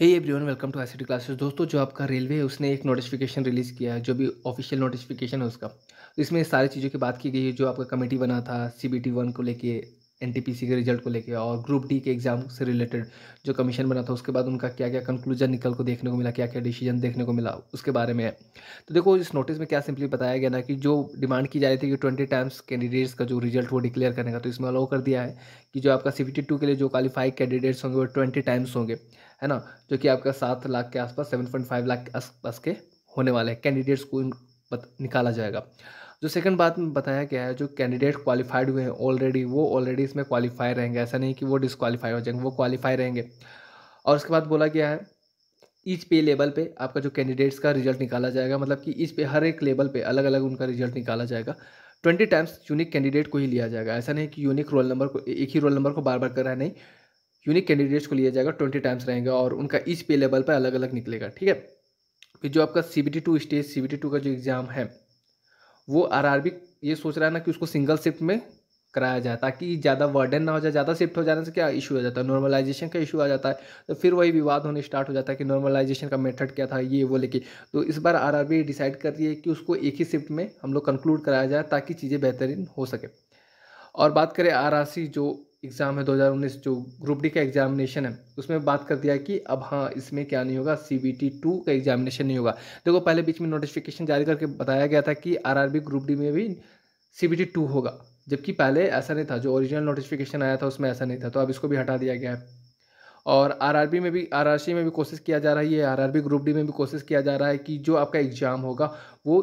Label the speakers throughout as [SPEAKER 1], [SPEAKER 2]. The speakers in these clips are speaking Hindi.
[SPEAKER 1] hey everyone welcome to I classes दोस्तों जो आपका रेलवे है उसने एक नोटिफिकेशन रिलीज़ किया है जो भी ऑफिशियल नोटिफिकेशन है उसका इसमें सारी चीज़ों की बात की गई है जो आपका कमेटी बना था सी बी टी वन को लेके एनटीपीसी के रिजल्ट को लेकर और ग्रुप डी के एग्ज़ाम से रिलेटेड जो कमीशन बना था उसके बाद उनका क्या क्या कंक्लूजन निकल को देखने को मिला क्या क्या डिसीजन देखने को मिला उसके बारे में है तो देखो इस नोटिस में क्या सिंपली बताया गया ना कि जो डिमांड की जा रही थी कि ट्वेंटी टाइम्स कैंडिडेट्स का जो रिजल्ट वो डिक्लेयर करने का तो इसमें अलाउ कर दिया है कि जो आपका सी के लिए जो क्वालिफाइड कैंडिडेट्स होंगे वो ट्वेंटी टाइम्स होंगे है ना जो कि आपका सात लाख के आसपास सेवन पॉइंट फाइव लाख के आसपास के होने वाले हैं कैंडिडेट्स को निकाला जाएगा जो सेकंड बात में बताया गया है जो कैंडिडेट क्वालिफाइड हुए हैं ऑलरेडी वो ऑलरेडी इसमें क्वालिफाई रहेंगे ऐसा नहीं कि वो डिसक्वालीफाई हो जाएंगे वो क्वालिफाई रहेंगे और उसके बाद बोला गया है ईच पे लेवल पे आपका जो कैंडिडेट्स का रिजल्ट निकाला जाएगा मतलब कि ईच पे हर एक लेवल पे अलग अलग उनका रिजल्ट निकाला जाएगा ट्वेंटी टाइम्स यूनिक कैंडिडेट को ही लिया जाएगा ऐसा नहीं कि यूनिक रोल नंबर को एक ही रोल नंबर को बार बार कर रहा है नहीं यूनिक कैंडिडेट्स को लिया जाएगा ट्वेंटी टाइम्स रहेंगे और उनका ईच पे लेवल पर अलग अलग निकलेगा ठीक है फिर जो आपका C B T two stage C B T two का जो एग्ज़ाम है वो आरआरबी ये सोच रहा है ना कि उसको सिंगल शिफ्ट में कराया जाए ताकि ज़्यादा वर्डन ना हो जाए ज़्यादा शिफ्ट हो जाने से क्या इशू हो जाता है नॉर्मलाइजेशन का इशू आ जाता है तो फिर वही विवाद होने स्टार्ट हो जाता है कि नॉर्मलाइजेशन का मेथड क्या था ये वो लेके तो इस बार आरआरबी डिसाइड कर रही है कि उसको एक ही शिफ्ट में हम लोग कंक्लूड कराया जाए ताकि चीज़ें बेहतरीन हो सके और बात करें आर जो एग्ज़ाम है 2019 जो ग्रुप डी का एग्जामिनेशन है उसमें बात कर दिया कि अब हाँ इसमें क्या नहीं होगा सी बी टी टू का एग्जामिनेशन नहीं होगा देखो पहले बीच में नोटिफिकेशन जारी करके बताया गया था कि R R B group D में भी सी बी टी टू होगा जबकि पहले ऐसा नहीं था जो ओरिजिनल नोटिफिकेशन आया था उसमें ऐसा नहीं था तो अब इसको भी हटा दिया गया है और आर आर बी में भी आर आर सी में भी कोशिश किया जा रही है R R B group D में भी कोशिश किया जा रहा है कि जो आपका एग्ज़ाम होगा वो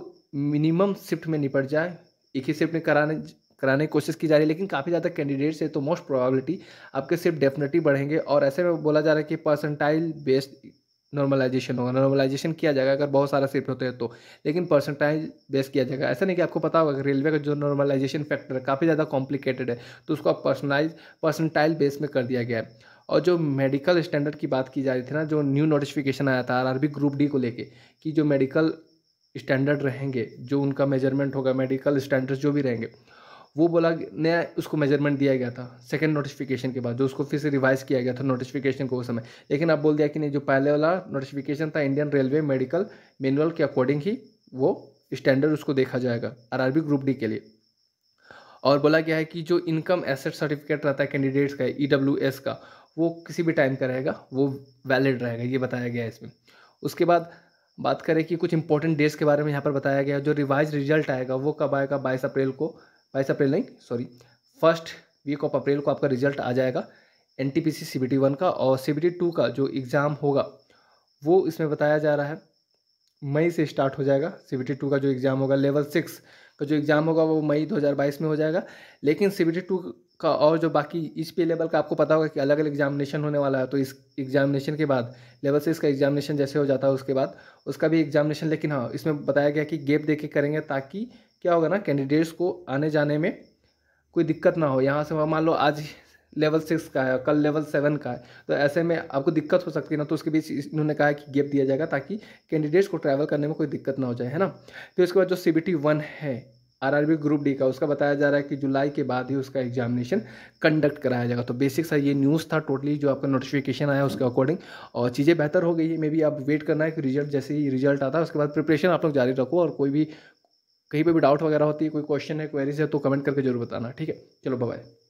[SPEAKER 1] मिनिमम शिफ्ट में निपट जाए एक ही शिफ्ट में कराने कराने की कोशिश की जा रही है लेकिन काफ़ी ज़्यादा कैंडिडेट्स है तो मोस्ट प्रोबेबिलिटी आपके सिर्फ डेफिनेटली बढ़ेंगे और ऐसे में बोला जा रहा है कि परसेंटाइल बेस्ड नॉर्मलाइजेशन होगा नॉर्मलाइजेशन किया जाएगा अगर बहुत सारा सीट होते हैं तो लेकिन परसेंटाइज बेस किया जाएगा ऐसा नहीं कि आपको पता होगा रेलवे का जो नॉर्मलाइजेशन फैक्टर है काफ़ी ज़्यादा कॉम्प्लिकेटेड है तो उसको आप पर्सनलाइज परसेंटाइल बेस में कर दिया गया है और जो मेडिकल स्टैंडर्ड की बात की जा रही थी ना जो न्यू नोटिफिकेशन आया था आर ग्रुप डी को लेकर कि जो मेडिकल स्टैंडर्ड रहेंगे जो उनका मेजरमेंट होगा मेडिकल स्टैंडर्ड जो भी रहेंगे वो बोला नया उसको मेजरमेंट दिया गया था सेकंड नोटिफिकेशन के बाद जो उसको फिर से रिवाइज किया गया था नोटिफिकेशन को उस समय लेकिन अब बोल दिया कि नहीं जो पहले वाला नोटिफिकेशन था इंडियन रेलवे मेडिकल मैनुअल के अकॉर्डिंग ही वो स्टैंडर्ड उसको देखा जाएगा आर ग्रुप डी के लिए और बोला गया है कि जो इनकम एसेट सर्टिफिकेट रहता है कैंडिडेट्स का ई e का वो किसी भी टाइम का रहेगा वो वैलिड रहेगा ये बताया गया है इसमें उसके बाद बात करें कि कुछ इंपॉर्टेंट डेट्स के बारे में यहाँ पर बताया गया जो रिवाइज रिजल्ट आएगा वो कब आएगा बाईस अप्रैल को बाईस अप्रैल नहीं sorry first week of April को आपका रिजल्ट आ जाएगा N T P C C B T one का और सी बी टी टू का जो एग्ज़ाम होगा वो इसमें बताया जा रहा है मई से स्टार्ट हो जाएगा सी बी टी टू का जो एग्ज़ाम होगा लेवल सिक्स का जो एग्ज़ाम होगा वो मई दो हज़ार बाईस में हो जाएगा लेकिन सी बी टी टू का और जो बाकी इस पी लेवल का आपको पता होगा कि अलग अलग एग्जामिनेशन होने वाला है तो इस एग्जामिनेशन के बाद लेवल सिक्स का एग्जामिनेशन जैसे हो जाता है उसके बाद उसका भी एग्जामिनेशन लेकिन हाँ इसमें बताया गया कि गेप दे के करेंगे ताकि क्या होगा ना कैंडिडेट्स को आने जाने में कोई दिक्कत ना हो यहाँ से मान लो आज लेवल सिक्स का है कल लेवल सेवन का है तो ऐसे में आपको दिक्कत हो सकती है ना तो उसके बीच इन्होंने कहा कि गैप दिया जाएगा ताकि कैंडिडेट्स को ट्रैवल करने में कोई दिक्कत ना हो जाए है ना फिर उसके बाद जो सी बी टी वन है बी ग्रुप डी का उसका बताया जा रहा है कि जुलाई के बाद ही उसका एग्जामिनेशन कंडक्ट कराया जाएगा तो बेसिक सा ये न्यूज़ था टोटली जो आपका नोटिफिकेशन आया उसके अकॉर्डिंग और चीज़ें बेहतर हो गई है मे बी आप वेट करना है कि रिजल्ट जैसे ही रिजल्ट आता है उसके बाद प्रिपरेशन आप लोग जारी रखो और कोई भी कहीं पर भी डाउट वगैरह होती है कोई क्वेश्चन है क्वेरीज है तो कमेंट करके जरूर बताना ठीक है चलो बाय